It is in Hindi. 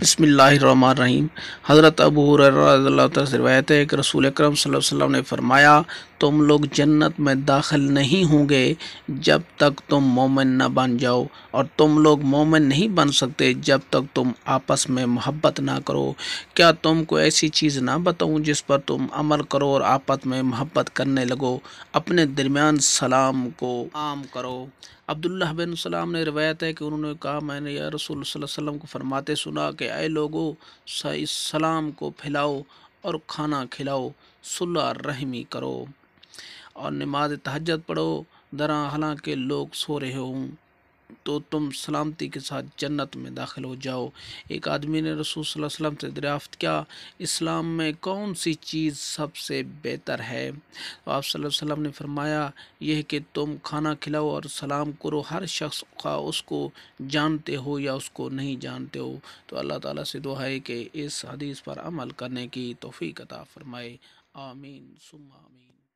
बसमीम हज़रत अबूर से रवायत है कि रसूल अक्रम वसल्लम ने फ़रमाया तुम लोग जन्नत में दाखिल नहीं होंगे जब तक तुम मोमिन न बन जाओ और तुम लोग मोमिन नहीं बन सकते जब तक तुम आपस में मोहब्बत ना करो क्या तुमको ऐसी चीज़ ना बताऊँ जिस पर तुम अमल करो और आपस में मोहब्बत करने लगो अपने दरमियान सलाम को आम करो अब्दुल्ला बिन सलाम ने रवायत है कि उन्होंने कहा मैंने या रसूल वसल्लम को फरमाते सुना कि कि आए लोगों सही सलाम को फैलाओ और खाना खिलाओ सुल्ला रहमी करो और नमाज तहजत पढ़ो दरा हालांकि लोग सो रहे हों तो तुम सलामती के साथ जन्नत में दाखिल हो जाओ एक आदमी ने रसूल वसल्लम से दरियाफ़त किया इस्लाम में कौन सी चीज़ सबसे बेहतर है तो आप वसल्लम ने फरमाया यह कि तुम खाना खिलाओ और सलाम करो हर शख्स का उसको जानते हो या उसको नहीं जानते हो तो अल्लाह ताला से दुआ है कि इस हदीस पर अमल करने की तोफ़ी कता फरमाए आमीन सुम आमीन